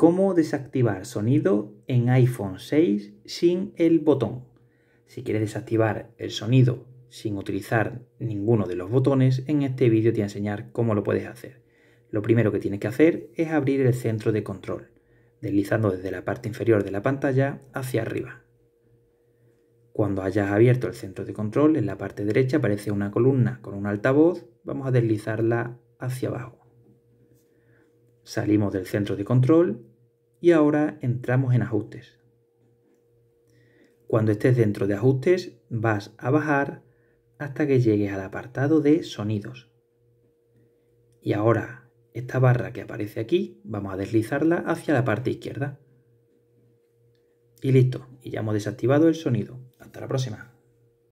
cómo desactivar sonido en iPhone 6 sin el botón. Si quieres desactivar el sonido sin utilizar ninguno de los botones, en este vídeo te voy a enseñar cómo lo puedes hacer. Lo primero que tienes que hacer es abrir el centro de control, deslizando desde la parte inferior de la pantalla hacia arriba. Cuando hayas abierto el centro de control, en la parte derecha aparece una columna con un altavoz, vamos a deslizarla hacia abajo. Salimos del centro de control y ahora entramos en ajustes. Cuando estés dentro de ajustes vas a bajar hasta que llegues al apartado de sonidos. Y ahora esta barra que aparece aquí vamos a deslizarla hacia la parte izquierda. Y listo, y ya hemos desactivado el sonido. Hasta la próxima.